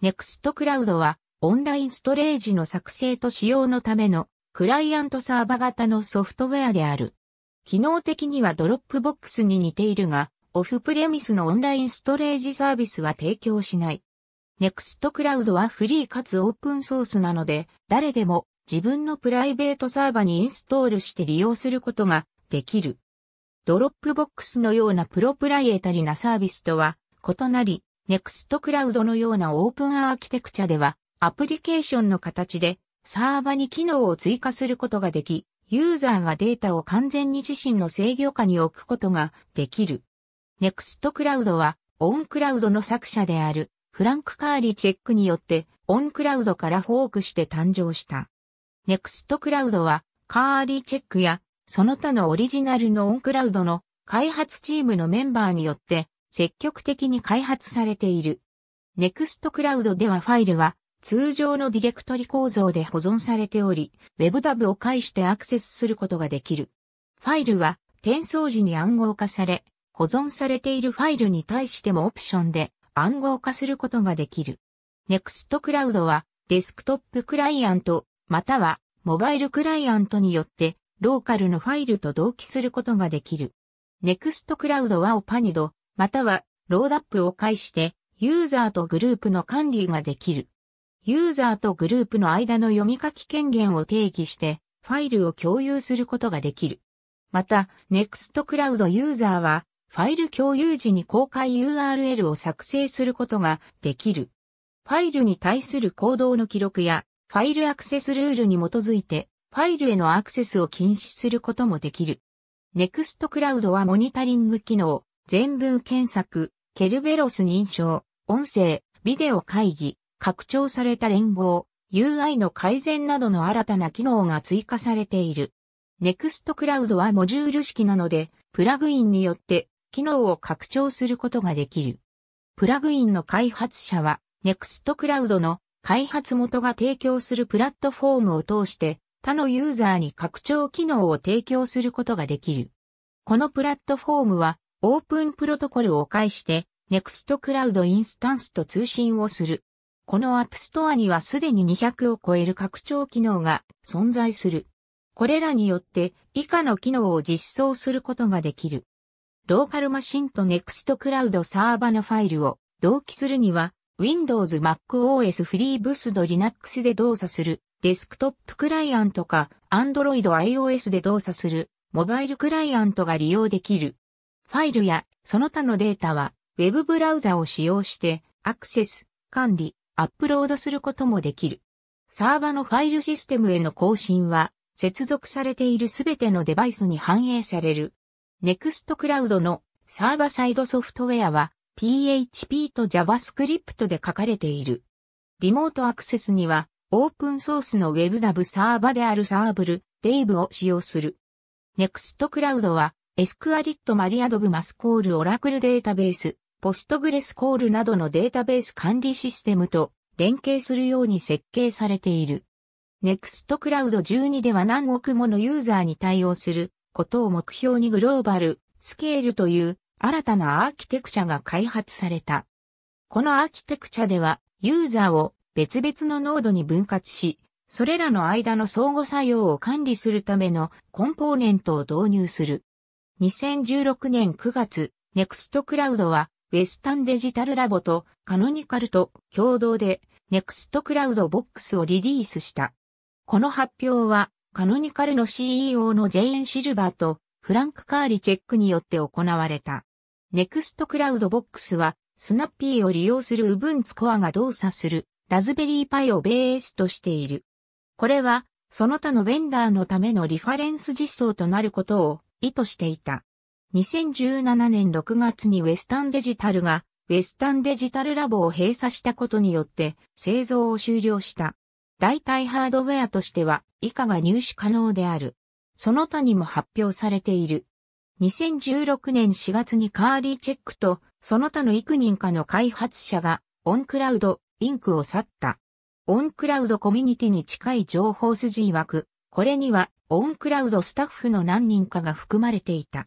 ネクストクラウドはオンラインストレージの作成と使用のためのクライアントサーバ型のソフトウェアである。機能的にはドロップボックスに似ているが、オフプレミスのオンラインストレージサービスは提供しない。ネクストクラウドはフリーかつオープンソースなので、誰でも自分のプライベートサーバにインストールして利用することができる。ドロップボックスのようなプロプライエタリなサービスとは異なり、Next Cloud のようなオープンアーキテクチャでは、アプリケーションの形でサーバに機能を追加することができ、ユーザーがデータを完全に自身の制御下に置くことができる。Next Cloud は、オンクラウドの作者であるフランク・カーリ・チェックによって、オンクラウドからフォークして誕生した。Next Cloud は、カーリ・チェックや、その他のオリジナルのオンクラウドの開発チームのメンバーによって積極的に開発されている。NextCloud ではファイルは通常のディレクトリ構造で保存されており、Web タブを介してアクセスすることができる。ファイルは転送時に暗号化され、保存されているファイルに対してもオプションで暗号化することができる。NextCloud はデスクトップクライアント、またはモバイルクライアントによってローカルのファイルと同期することができる。NextCloud は OPANID またはロードアップを介してユーザーとグループの管理ができる。ユーザーとグループの間の読み書き権限を定義してファイルを共有することができる。また、Nextcloud ユーザーはファイル共有時に公開 URL を作成することができる。ファイルに対する行動の記録やファイルアクセスルールに基づいてファイルへのアクセスを禁止することもできる。ネクストクラウドはモニタリング機能、全文検索、ケルベロス認証、音声、ビデオ会議、拡張された連合、UI の改善などの新たな機能が追加されている。Next Cloud はモジュール式なので、プラグインによって機能を拡張することができる。プラグインの開発者は、Next Cloud の開発元が提供するプラットフォームを通して他のユーザーに拡張機能を提供することができる。このプラットフォームはオープンプロトコルを介して、Next Cloud インスタンスと通信をする。このアップストアにはすでに200を超える拡張機能が存在する。これらによって以下の機能を実装することができる。ローカルマシンと Next Cloud サーバのファイルを同期するには Windows MacOS f r e e b o o s t Linux で動作するデスクトップクライアントか Android iOS で動作するモバイルクライアントが利用できる。ファイルやその他のデータは Web ブラウザを使用してアクセス、管理、アップロードすることもできる。サーバのファイルシステムへの更新は接続されているすべてのデバイスに反映される。Next Cloud のサーバサイドソフトウェアは PHP と JavaScript で書かれている。リモートアクセスにはオープンソースの WebDAV サーバであるサーブル、デイブを使用する。Next Cloud はエスクアリットマリアドブマスコールオラクルデータベース、ポストグレスコールなどのデータベース管理システムと連携するように設計されている。Next Cloud 12では何億ものユーザーに対応することを目標にグローバル、スケールという新たなアーキテクチャが開発された。このアーキテクチャではユーザーを別々のノードに分割し、それらの間の相互作用を管理するためのコンポーネントを導入する。2016年9月、ネクストクラウドは、ウェスタンデジタルラボとカノニカルと共同で、ネクストクラウドボックスをリリースした。この発表は、カノニカルの CEO のジェーン・シルバーとフランク・カーリチェックによって行われた。ネクストクラウドボックスは、スナッピーを利用するウブンツコアが動作するラズベリーパイをベースとしている。これは、その他のベンダーのためのリファレンス実装となることを意図していた。2017年6月にウェスタンデジタルがウェスタンデジタルラボを閉鎖したことによって製造を終了した。代替ハードウェアとしては以下が入手可能である。その他にも発表されている。2016年4月にカーリーチェックとその他の幾人かの開発者がオンクラウドインクを去った。オンクラウドコミュニティに近い情報筋曰く、これにはオンクラウドスタッフの何人かが含まれていた。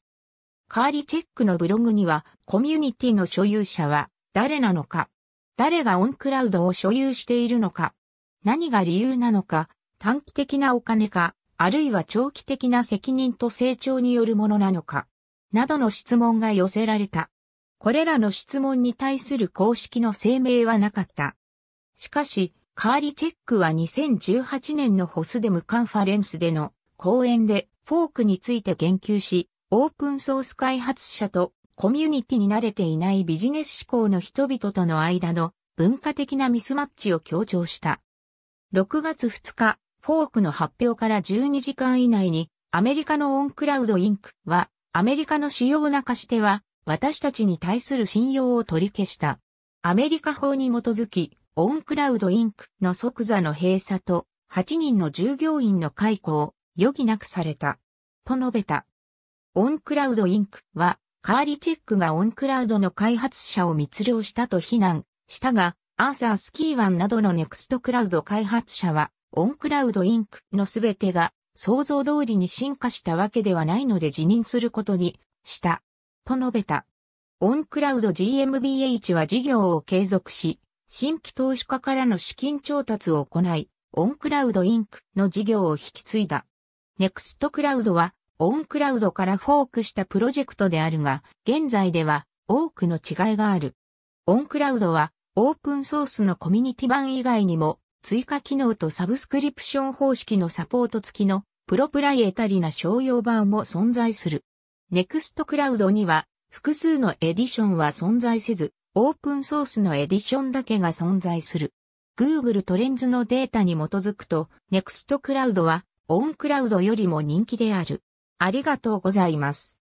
カーリチェックのブログにはコミュニティの所有者は誰なのか誰がオンクラウドを所有しているのか何が理由なのか短期的なお金かあるいは長期的な責任と成長によるものなのかなどの質問が寄せられた。これらの質問に対する公式の声明はなかった。しかし、カーリチェックは2018年のホスデムカンファレンスでの講演でフォークについて言及し、オープンソース開発者とコミュニティに慣れていないビジネス志向の人々との間の文化的なミスマッチを強調した。6月2日、フォークの発表から12時間以内に、アメリカのオンクラウドインクは、アメリカの主要な貸し手は、私たちに対する信用を取り消した。アメリカ法に基づき、オンクラウドインクの即座の閉鎖と、8人の従業員の解雇を余儀なくされた。と述べた。オンクラウドインクは、カーリチェックがオンクラウドの開発者を密漁したと非難したが、アーサースキーワンなどのネクストクラウド開発者は、オンクラウドインクのすべてが想像通りに進化したわけではないので辞任することにした。と述べた。オンクラウド GmbH は事業を継続し、新規投資家からの資金調達を行い、オンクラウドインクの事業を引き継いだ。ネクストクラウドは、オンクラウドからフォークしたプロジェクトであるが、現在では多くの違いがある。オンクラウドは、オープンソースのコミュニティ版以外にも、追加機能とサブスクリプション方式のサポート付きのプロプライエタリな商用版も存在する。ネクストクラウドには複数のエディションは存在せず、オープンソースのエディションだけが存在する。Google トレンズのデータに基づくと、Next Cloud は、オンクラウドよりも人気である。ありがとうございます。